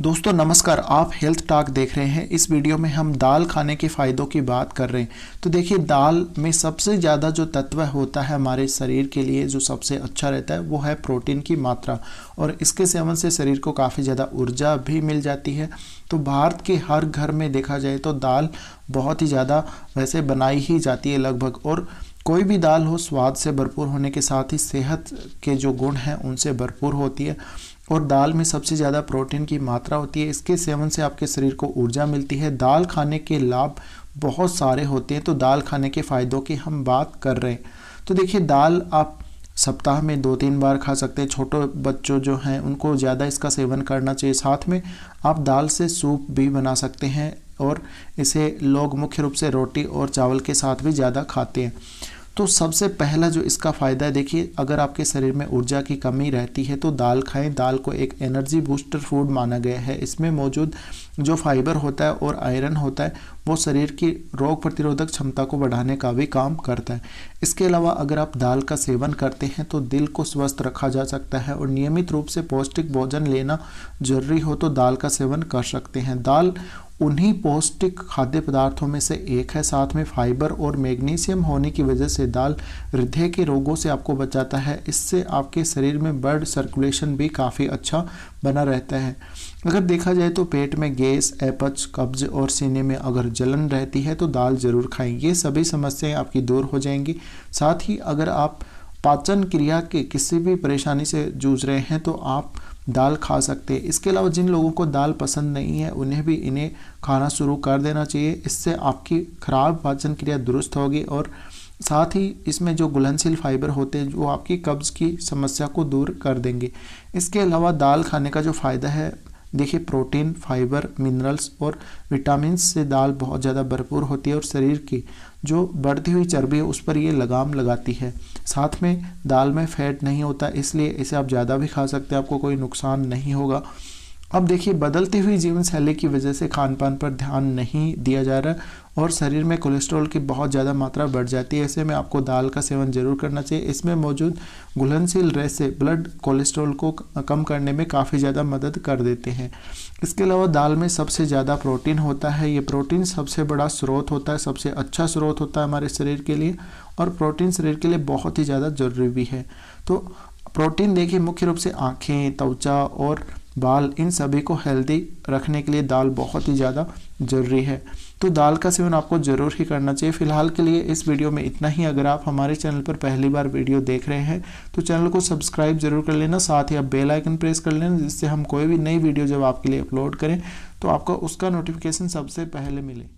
दोस्तों नमस्कार आप हेल्थ टाक देख रहे हैं इस वीडियो में हम दाल खाने के फ़ायदों की बात कर रहे हैं तो देखिए दाल में सबसे ज़्यादा जो तत्व होता है हमारे शरीर के लिए जो सबसे अच्छा रहता है वो है प्रोटीन की मात्रा और इसके सेवन से शरीर को काफ़ी ज़्यादा ऊर्जा भी मिल जाती है तो भारत के हर घर में देखा जाए तो दाल बहुत ही ज़्यादा वैसे बनाई ही जाती है लगभग और कोई भी दाल हो स्वाद से भरपूर होने के साथ ही सेहत के जो गुण हैं उनसे भरपूर होती है और दाल में सबसे ज़्यादा प्रोटीन की मात्रा होती है इसके सेवन से आपके शरीर को ऊर्जा मिलती है दाल खाने के लाभ बहुत सारे होते हैं तो दाल खाने के फ़ायदों की हम बात कर रहे हैं तो देखिए दाल आप सप्ताह में दो तीन बार खा सकते हैं छोटे बच्चों जो हैं उनको ज़्यादा इसका सेवन करना चाहिए साथ में आप दाल से सूप भी बना सकते हैं और इसे लोग मुख्य रूप से रोटी और चावल के साथ भी ज़्यादा खाते हैं तो सबसे पहला जो इसका फ़ायदा है देखिए अगर आपके शरीर में ऊर्जा की कमी रहती है तो दाल खाएं दाल को एक एनर्जी बूस्टर फूड माना गया है इसमें मौजूद जो फाइबर होता है और आयरन होता है वो शरीर की रोग प्रतिरोधक क्षमता को बढ़ाने का भी काम करता है इसके अलावा अगर आप दाल का सेवन करते हैं तो दिल को स्वस्थ रखा जा सकता है और नियमित रूप से पौष्टिक भोजन लेना जरूरी हो तो दाल का सेवन कर सकते हैं दाल उन्हीं पौष्टिक खाद्य पदार्थों में से एक है साथ में फाइबर और मैग्नीशियम होने की वजह से दाल हृदय के रोगों से आपको बचाता है इससे आपके शरीर में ब्लड सर्कुलेशन भी काफ़ी अच्छा बना रहता है अगर देखा जाए तो पेट में गैस एपच कब्ज और सीने में अगर जलन रहती है तो दाल ज़रूर खाएं ये सभी समस्याएं आपकी दूर हो जाएंगी साथ ही अगर आप पाचन क्रिया के किसी भी परेशानी से जूझ रहे हैं तो आप दाल खा सकते हैं इसके अलावा जिन लोगों को दाल पसंद नहीं है उन्हें भी इन्हें खाना शुरू कर देना चाहिए इससे आपकी खराब पाचन क्रिया दुरुस्त होगी और साथ ही इसमें जो घुलनशील फाइबर होते हैं वो आपकी कब्ज़ की समस्या को दूर कर देंगे इसके अलावा दाल खाने का जो फ़ायदा है देखिए प्रोटीन फाइबर मिनरल्स और विटामिन से दाल बहुत ज़्यादा भरपूर होती है और शरीर की जो बढ़ती हुई चर्बी है उस पर ये लगाम लगाती है साथ में दाल में फैट नहीं होता इसलिए इसे आप ज़्यादा भी खा सकते हैं आपको कोई नुकसान नहीं होगा अब देखिए बदलती हुई जीवन शैली की वजह से खान पान पर ध्यान नहीं दिया जा रहा और शरीर में कोलेस्ट्रॉल की बहुत ज़्यादा मात्रा बढ़ जाती है ऐसे में आपको दाल का सेवन जरूर करना चाहिए इसमें मौजूद घुलनशील रेस से ब्लड कोलेस्ट्रॉल को कम करने में काफ़ी ज़्यादा मदद कर देते हैं इसके अलावा दाल में सबसे ज़्यादा प्रोटीन होता है ये प्रोटीन सबसे बड़ा स्रोत होता है सबसे अच्छा स्रोत होता है हमारे शरीर के लिए और प्रोटीन शरीर के लिए बहुत ही ज़्यादा ज़रूरी भी है तो प्रोटीन देखिए मुख्य रूप से आँखें त्वचा और बाल इन सभी को हेल्दी रखने के लिए दाल बहुत ही ज़्यादा ज़रूरी है तो दाल का सेवन आपको ज़रूर ही करना चाहिए फिलहाल के लिए इस वीडियो में इतना ही अगर आप हमारे चैनल पर पहली बार वीडियो देख रहे हैं तो चैनल को सब्सक्राइब जरूर कर लेना साथ ही आप बेल आइकन प्रेस कर लेना जिससे हम कोई भी नई वीडियो जब आपके लिए अपलोड करें तो आपको उसका नोटिफिकेशन सबसे पहले मिले